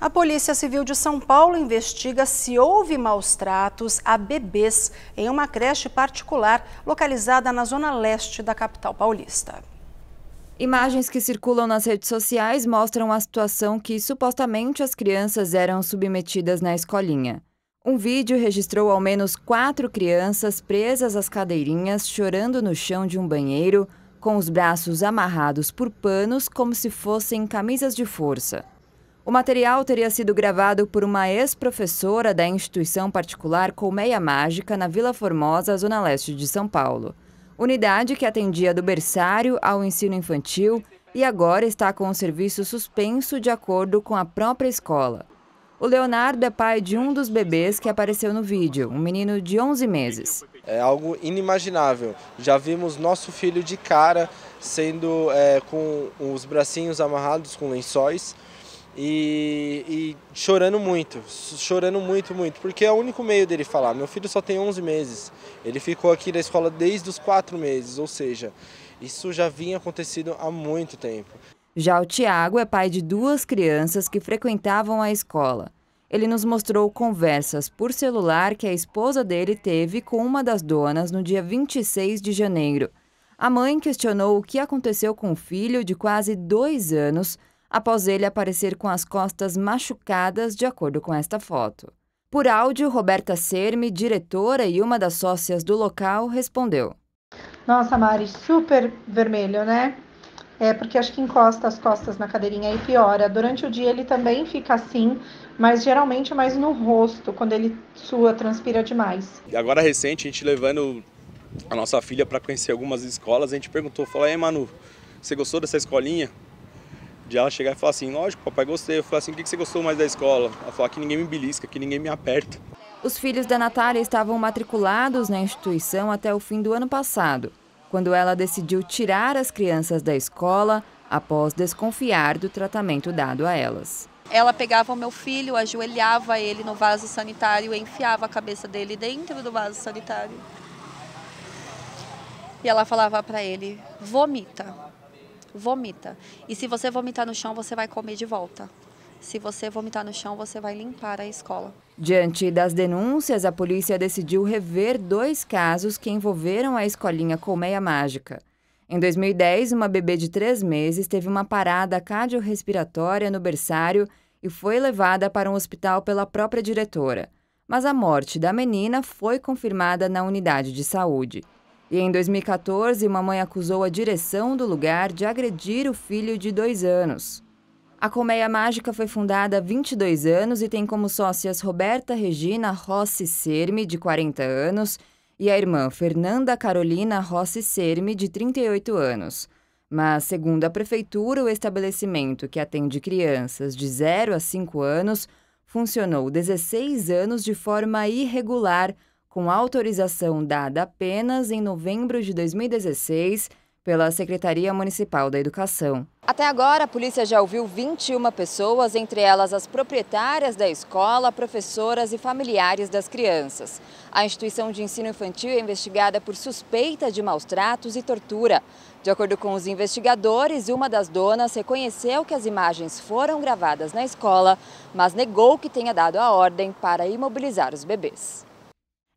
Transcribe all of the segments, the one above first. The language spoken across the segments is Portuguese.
A Polícia Civil de São Paulo investiga se houve maus tratos a bebês em uma creche particular localizada na zona leste da capital paulista. Imagens que circulam nas redes sociais mostram a situação que supostamente as crianças eram submetidas na escolinha. Um vídeo registrou ao menos quatro crianças presas às cadeirinhas, chorando no chão de um banheiro, com os braços amarrados por panos como se fossem camisas de força. O material teria sido gravado por uma ex-professora da instituição particular Colmeia Mágica, na Vila Formosa, zona leste de São Paulo. Unidade que atendia do berçário ao ensino infantil e agora está com o serviço suspenso de acordo com a própria escola. O Leonardo é pai de um dos bebês que apareceu no vídeo, um menino de 11 meses. É algo inimaginável. Já vimos nosso filho de cara sendo é, com os bracinhos amarrados com lençóis. E, e, chorando muito, chorando muito, muito, porque é o único meio dele falar. Meu filho só tem 11 meses, ele ficou aqui na escola desde os 4 meses, ou seja, isso já vinha acontecido há muito tempo. Já o Tiago é pai de duas crianças que frequentavam a escola. Ele nos mostrou conversas por celular que a esposa dele teve com uma das donas no dia 26 de janeiro. A mãe questionou o que aconteceu com o filho de quase dois anos após ele aparecer com as costas machucadas, de acordo com esta foto. Por áudio, Roberta Sermi, diretora e uma das sócias do local, respondeu: Nossa, Mari, super vermelho, né? É porque acho que encosta as costas na cadeirinha e piora. Durante o dia ele também fica assim, mas geralmente mais no rosto, quando ele sua, transpira demais. E Agora recente, a gente levando a nossa filha para conhecer algumas escolas, a gente perguntou, falou: "Ei, Manu, você gostou dessa escolinha?" de ela chegar e falar assim, lógico, papai, gostei. Eu falei assim, o que você gostou mais da escola? Ela falou que ninguém me belisca, que ninguém me aperta. Os filhos da Natália estavam matriculados na instituição até o fim do ano passado, quando ela decidiu tirar as crianças da escola após desconfiar do tratamento dado a elas. Ela pegava o meu filho, ajoelhava ele no vaso sanitário e enfiava a cabeça dele dentro do vaso sanitário. E ela falava para ele: vomita vomita. E se você vomitar no chão, você vai comer de volta. Se você vomitar no chão, você vai limpar a escola. Diante das denúncias, a polícia decidiu rever dois casos que envolveram a escolinha Colmeia Mágica. Em 2010, uma bebê de três meses teve uma parada cardiorrespiratória no berçário e foi levada para um hospital pela própria diretora. Mas a morte da menina foi confirmada na unidade de saúde. E em 2014, uma mãe acusou a direção do lugar de agredir o filho de dois anos. A Colmeia Mágica foi fundada há 22 anos e tem como sócias Roberta Regina Rossi Serme, de 40 anos, e a irmã Fernanda Carolina Rossi Serme, de 38 anos. Mas, segundo a Prefeitura, o estabelecimento que atende crianças de 0 a 5 anos funcionou 16 anos de forma irregular com autorização dada apenas em novembro de 2016 pela Secretaria Municipal da Educação. Até agora, a polícia já ouviu 21 pessoas, entre elas as proprietárias da escola, professoras e familiares das crianças. A instituição de ensino infantil é investigada por suspeita de maus tratos e tortura. De acordo com os investigadores, uma das donas reconheceu que as imagens foram gravadas na escola, mas negou que tenha dado a ordem para imobilizar os bebês.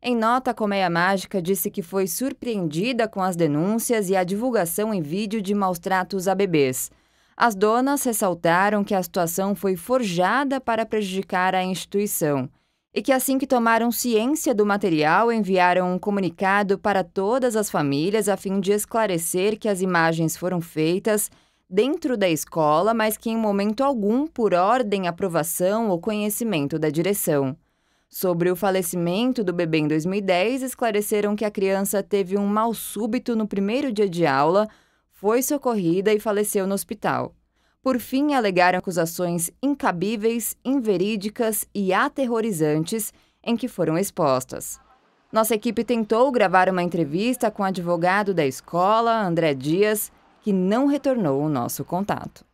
Em nota, a Colmeia Mágica disse que foi surpreendida com as denúncias e a divulgação em vídeo de maus tratos a bebês. As donas ressaltaram que a situação foi forjada para prejudicar a instituição e que, assim que tomaram ciência do material, enviaram um comunicado para todas as famílias a fim de esclarecer que as imagens foram feitas dentro da escola, mas que em momento algum por ordem, aprovação ou conhecimento da direção. Sobre o falecimento do bebê em 2010, esclareceram que a criança teve um mal súbito no primeiro dia de aula, foi socorrida e faleceu no hospital. Por fim, alegaram acusações incabíveis, inverídicas e aterrorizantes em que foram expostas. Nossa equipe tentou gravar uma entrevista com o advogado da escola, André Dias, que não retornou o nosso contato.